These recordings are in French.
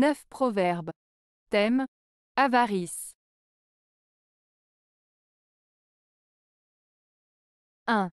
9 Proverbes. Thème Avarice. 1.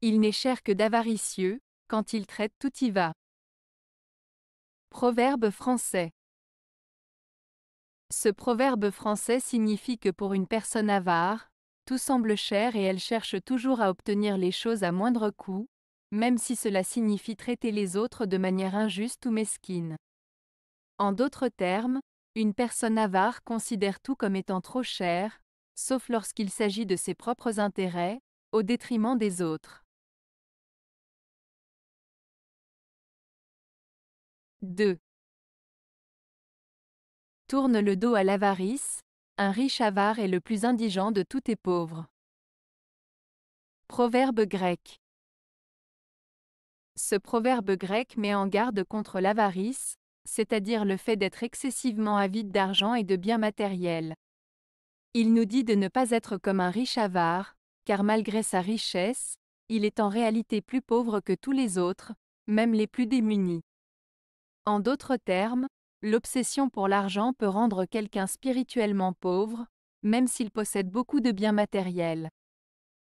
Il n'est cher que d'avaricieux, quand il traite tout y va. Proverbe français. Ce proverbe français signifie que pour une personne avare, tout semble cher et elle cherche toujours à obtenir les choses à moindre coût, même si cela signifie traiter les autres de manière injuste ou mesquine. En d'autres termes, une personne avare considère tout comme étant trop cher, sauf lorsqu'il s'agit de ses propres intérêts, au détriment des autres. 2. Tourne le dos à l'avarice, un riche avare est le plus indigent de tous les pauvres. Proverbe grec ce proverbe grec met en garde contre l'avarice, c'est-à-dire le fait d'être excessivement avide d'argent et de biens matériels. Il nous dit de ne pas être comme un riche avare, car malgré sa richesse, il est en réalité plus pauvre que tous les autres, même les plus démunis. En d'autres termes, l'obsession pour l'argent peut rendre quelqu'un spirituellement pauvre, même s'il possède beaucoup de biens matériels.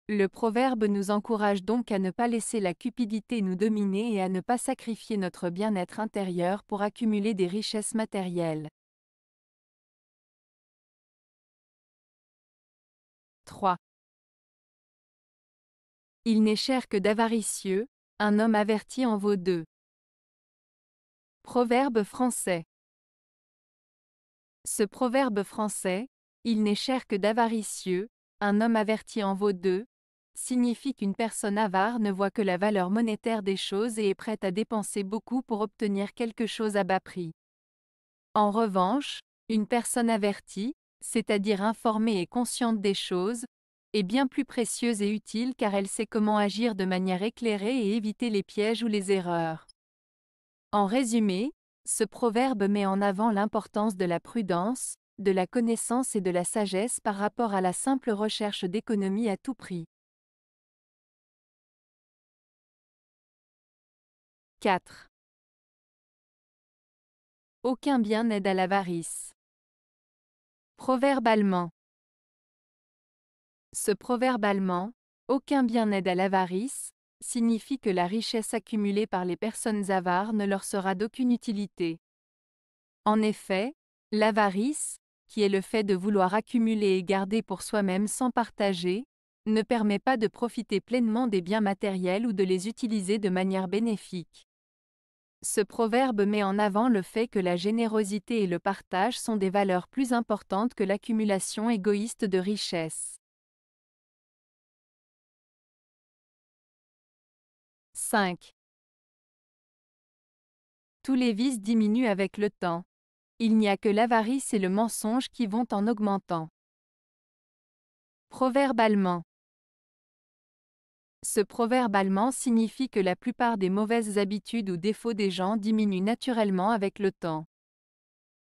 Le proverbe nous encourage donc à ne pas laisser la cupidité nous dominer et à ne pas sacrifier notre bien-être intérieur pour accumuler des richesses matérielles. 3. Il n'est cher que d'avaricieux, un homme averti en vaut deux. Proverbe français. Ce proverbe français, il n'est cher que d'avaricieux, un homme averti en vaut deux, signifie qu'une personne avare ne voit que la valeur monétaire des choses et est prête à dépenser beaucoup pour obtenir quelque chose à bas prix. En revanche, une personne avertie, c'est-à-dire informée et consciente des choses, est bien plus précieuse et utile car elle sait comment agir de manière éclairée et éviter les pièges ou les erreurs. En résumé, ce proverbe met en avant l'importance de la prudence, de la connaissance et de la sagesse par rapport à la simple recherche d'économie à tout prix. 4. Aucun bien n'aide à l'avarice. Proverbe allemand. Ce proverbe allemand, aucun bien n'aide à l'avarice, signifie que la richesse accumulée par les personnes avares ne leur sera d'aucune utilité. En effet, l'avarice, qui est le fait de vouloir accumuler et garder pour soi-même sans partager, ne permet pas de profiter pleinement des biens matériels ou de les utiliser de manière bénéfique. Ce proverbe met en avant le fait que la générosité et le partage sont des valeurs plus importantes que l'accumulation égoïste de richesses. 5. Tous les vices diminuent avec le temps. Il n'y a que l'avarice et le mensonge qui vont en augmentant. Proverbe allemand. Ce proverbe allemand signifie que la plupart des mauvaises habitudes ou défauts des gens diminuent naturellement avec le temps.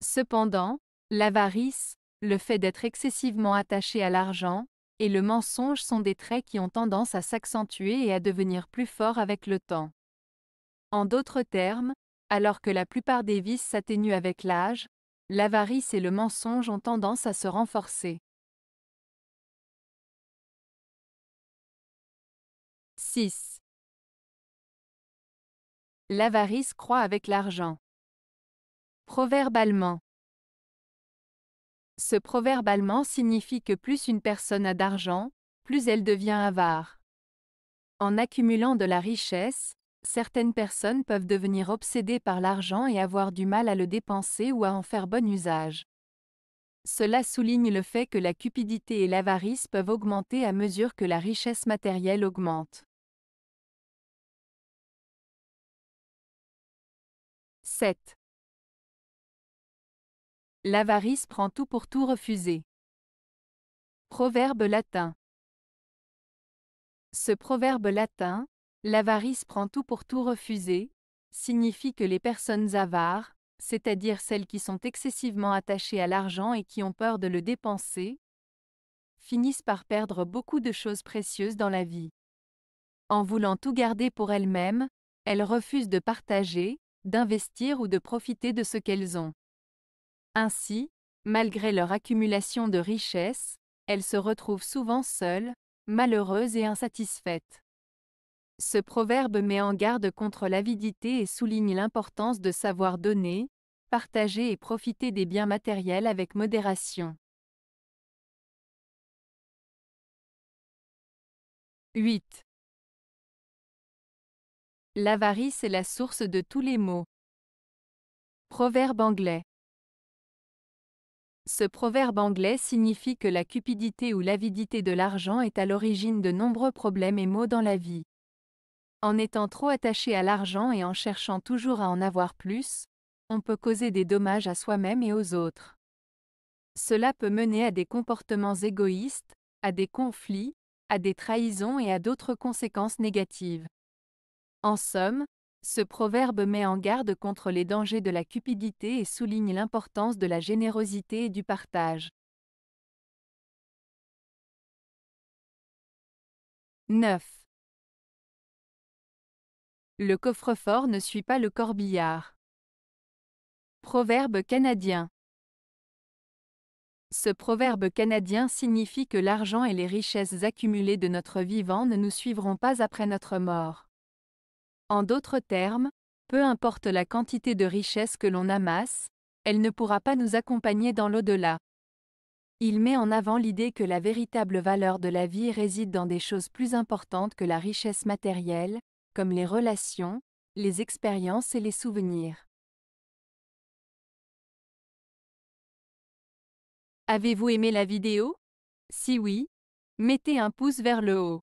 Cependant, l'avarice, le fait d'être excessivement attaché à l'argent, et le mensonge sont des traits qui ont tendance à s'accentuer et à devenir plus forts avec le temps. En d'autres termes, alors que la plupart des vices s'atténuent avec l'âge, l'avarice et le mensonge ont tendance à se renforcer. 6. L'avarice croît avec l'argent. Proverbe allemand. Ce proverbe allemand signifie que plus une personne a d'argent, plus elle devient avare. En accumulant de la richesse, certaines personnes peuvent devenir obsédées par l'argent et avoir du mal à le dépenser ou à en faire bon usage. Cela souligne le fait que la cupidité et l'avarice peuvent augmenter à mesure que la richesse matérielle augmente. 7. L'avarice prend tout pour tout refuser. Proverbe latin. Ce proverbe latin, l'avarice prend tout pour tout refuser, signifie que les personnes avares, c'est-à-dire celles qui sont excessivement attachées à l'argent et qui ont peur de le dépenser, finissent par perdre beaucoup de choses précieuses dans la vie. En voulant tout garder pour elles-mêmes, elles refusent de partager, d'investir ou de profiter de ce qu'elles ont. Ainsi, malgré leur accumulation de richesses, elles se retrouvent souvent seules, malheureuses et insatisfaites. Ce proverbe met en garde contre l'avidité et souligne l'importance de savoir donner, partager et profiter des biens matériels avec modération. 8. L'avarice est la source de tous les maux. Proverbe anglais. Ce proverbe anglais signifie que la cupidité ou l'avidité de l'argent est à l'origine de nombreux problèmes et maux dans la vie. En étant trop attaché à l'argent et en cherchant toujours à en avoir plus, on peut causer des dommages à soi-même et aux autres. Cela peut mener à des comportements égoïstes, à des conflits, à des trahisons et à d'autres conséquences négatives. En somme, ce proverbe met en garde contre les dangers de la cupidité et souligne l'importance de la générosité et du partage. 9. Le coffre-fort ne suit pas le corbillard. Proverbe canadien. Ce proverbe canadien signifie que l'argent et les richesses accumulées de notre vivant ne nous suivront pas après notre mort. En d'autres termes, peu importe la quantité de richesse que l'on amasse, elle ne pourra pas nous accompagner dans l'au-delà. Il met en avant l'idée que la véritable valeur de la vie réside dans des choses plus importantes que la richesse matérielle, comme les relations, les expériences et les souvenirs. Avez-vous aimé la vidéo Si oui, mettez un pouce vers le haut.